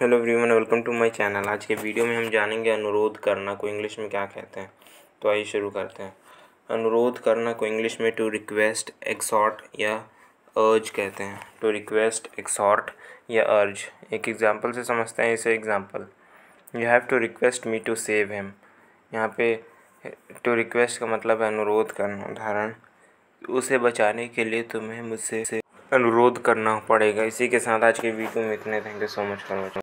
hello everyone welcome to my channel आज के video में हम जानेंगे अनुरोध करना को इंग्लिश में क्या कहते हैं तो आइए शुरू करते हैं अनुरोध करना को इंग्लिश में टू रिक्वेस्ट एक्सॉर्ट या अर्ज कहते हैं टू रिक्वेस्ट एक्सॉर्ट या अर्ज एक एग्जांपल से समझते हैं इसे example you have to request me to save him यहाँ पे टू रिक्वेस्ट का मतलब है अनुरोध करना उदाहरण उसे बचाने के लिए तुम्हें मुझसे अनुरोध करना पड़ेगा इसी के साथ आज के वीडियो में इतने thank you so much for watching